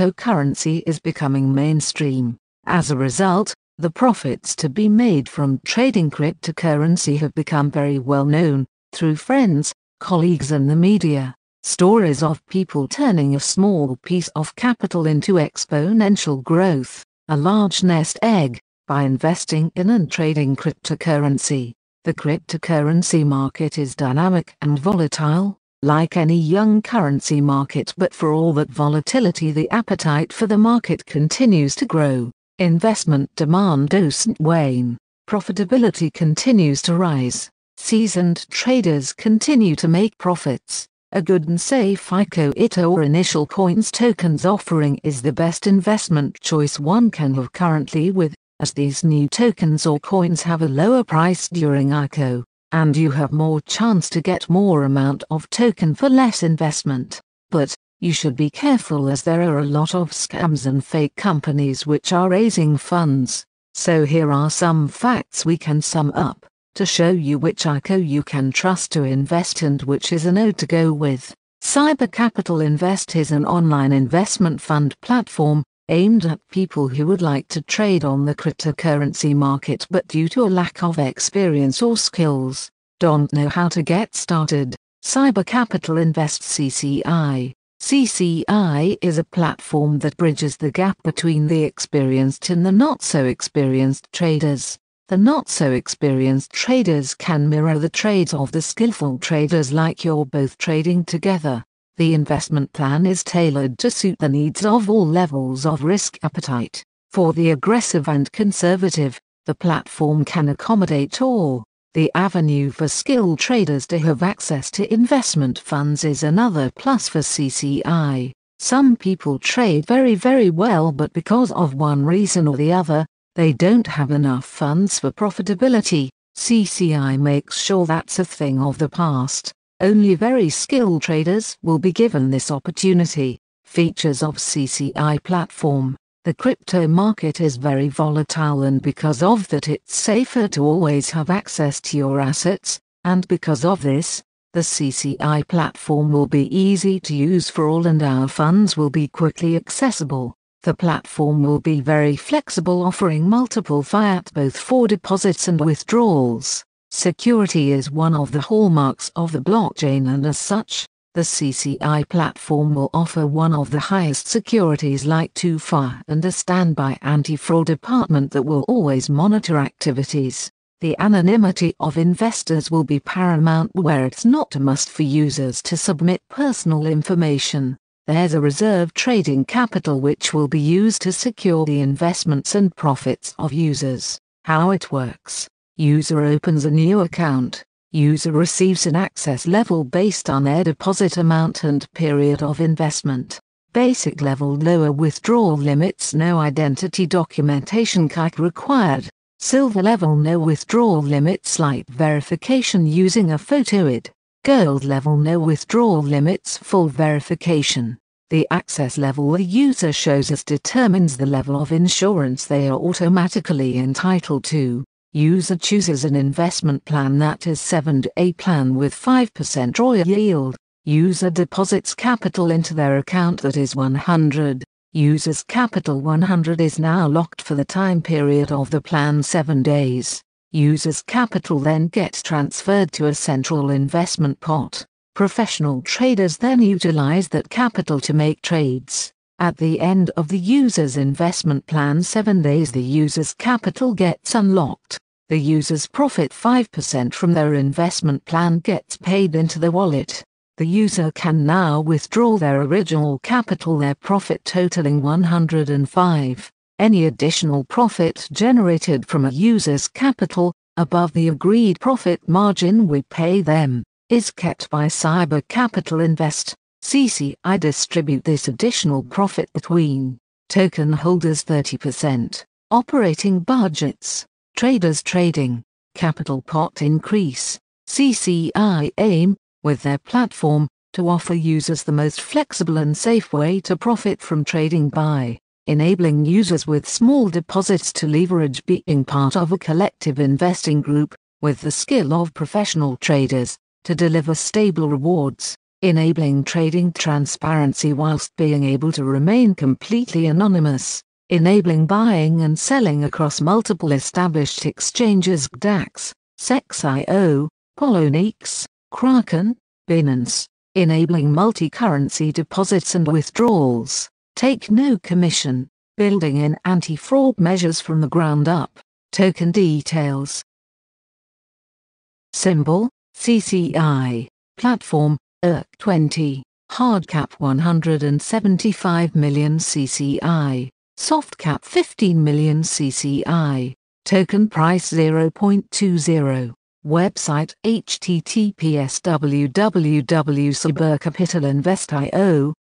cryptocurrency is becoming mainstream. As a result, the profits to be made from trading cryptocurrency have become very well known, through friends, colleagues and the media. Stories of people turning a small piece of capital into exponential growth, a large nest egg, by investing in and trading cryptocurrency. The cryptocurrency market is dynamic and volatile, like any young currency market but for all that volatility the appetite for the market continues to grow, investment demand doesn't wane, profitability continues to rise, seasoned traders continue to make profits. A good and safe FICO ITO, or initial coins tokens offering is the best investment choice one can have currently with, as these new tokens or coins have a lower price during ICO and you have more chance to get more amount of token for less investment. But, you should be careful as there are a lot of scams and fake companies which are raising funds. So here are some facts we can sum up, to show you which ICO you can trust to invest and which is a no to go with. Cyber Capital Invest is an online investment fund platform, aimed at people who would like to trade on the cryptocurrency market but due to a lack of experience or skills, don't know how to get started. Cyber Capital Invest CCI CCI is a platform that bridges the gap between the experienced and the not so experienced traders. The not so experienced traders can mirror the trades of the skillful traders like you're both trading together. The investment plan is tailored to suit the needs of all levels of risk appetite. For the aggressive and conservative, the platform can accommodate all. The avenue for skilled traders to have access to investment funds is another plus for CCI. Some people trade very very well but because of one reason or the other, they don't have enough funds for profitability. CCI makes sure that's a thing of the past. Only very skilled traders will be given this opportunity. Features of CCI platform. The crypto market is very volatile and because of that it's safer to always have access to your assets, and because of this, the CCI platform will be easy to use for all and our funds will be quickly accessible. The platform will be very flexible offering multiple fiat both for deposits and withdrawals. Security is one of the hallmarks of the blockchain and as such, the CCI platform will offer one of the highest securities like TUFA and a standby anti-fraud department that will always monitor activities. The anonymity of investors will be paramount where it's not a must for users to submit personal information. There's a reserve trading capital which will be used to secure the investments and profits of users. How it works User opens a new account. User receives an access level based on their deposit amount and period of investment. Basic level lower withdrawal limits no identity documentation required. Silver level no withdrawal limits light verification using a photo ID. Gold level no withdrawal limits full verification. The access level the user shows us determines the level of insurance they are automatically entitled to. User chooses an investment plan that is 7 7A plan with 5% ROI yield. User deposits capital into their account that is 100. User's capital 100 is now locked for the time period of the plan 7 days. User's capital then gets transferred to a central investment pot. Professional traders then utilize that capital to make trades. At the end of the user's investment plan 7 days the user's capital gets unlocked, the user's profit 5% from their investment plan gets paid into the wallet. The user can now withdraw their original capital their profit totaling 105. Any additional profit generated from a user's capital, above the agreed profit margin we pay them, is kept by Cyber Capital Invest. CCI distribute this additional profit between token holders 30%, operating budgets, traders trading, capital pot increase. CCI aim, with their platform, to offer users the most flexible and safe way to profit from trading by enabling users with small deposits to leverage being part of a collective investing group, with the skill of professional traders, to deliver stable rewards enabling trading transparency whilst being able to remain completely anonymous, enabling buying and selling across multiple established exchanges DAX, SexIO, Poloniex, Kraken, Binance, enabling multi-currency deposits and withdrawals, take no commission, building in anti-fraud measures from the ground up, token details. Symbol, CCI, platform, ERC 20, hardcap 175 million CCI, softcap 15 million CCI, token price 0.20, website https www.cybercapitalinvest.io,